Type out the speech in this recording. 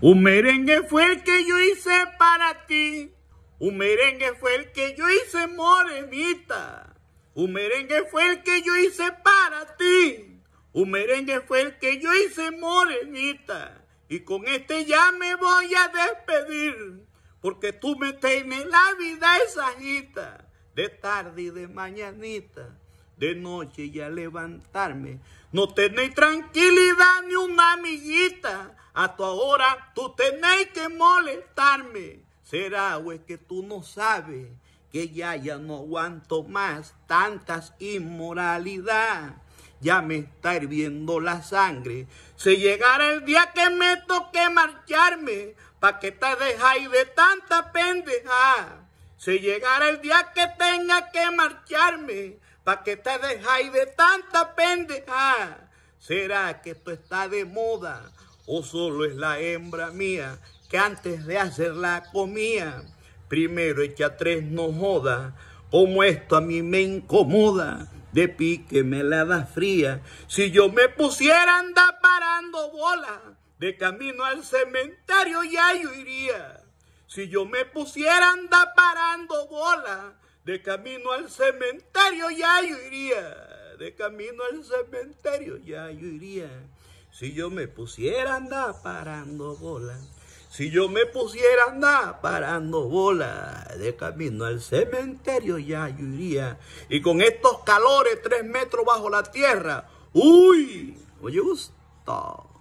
Un merengue fue el que yo hice para ti. Un merengue fue el que yo hice, morenita. Un merengue fue el que yo hice para ti. Un merengue fue el que yo hice, morenita. Y con este ya me voy a despedir. Porque tú me tienes la vida jita. De tarde y de mañanita. De noche y a levantarme. No tenéis tranquilidad ni una hasta ahora tú tenéis que molestarme. Será, güey, pues, que tú no sabes que ya, ya no aguanto más tantas inmoralidad. Ya me está hirviendo la sangre. Si llegara el día que me toque marcharme, pa' que te dejáis de tanta pendeja. Si llegara el día que tenga que marcharme, pa' que te dejáis de tanta pendeja. ¿Será que esto está de moda? o oh, solo es la hembra mía que antes de hacer la comía. Primero echa tres, no joda, como esto a mí me incomoda. De pique me la da fría. Si yo me pusiera andar parando bola, de camino al cementerio ya yo iría. Si yo me pusiera a andar parando bola, de camino al cementerio ya yo iría. De camino al cementerio ya yo iría. Si yo me pusiera a andar parando bola, si yo me pusiera a andar parando bola, de camino al cementerio ya yo iría. Y con estos calores, tres metros bajo la tierra, uy, oye gusto.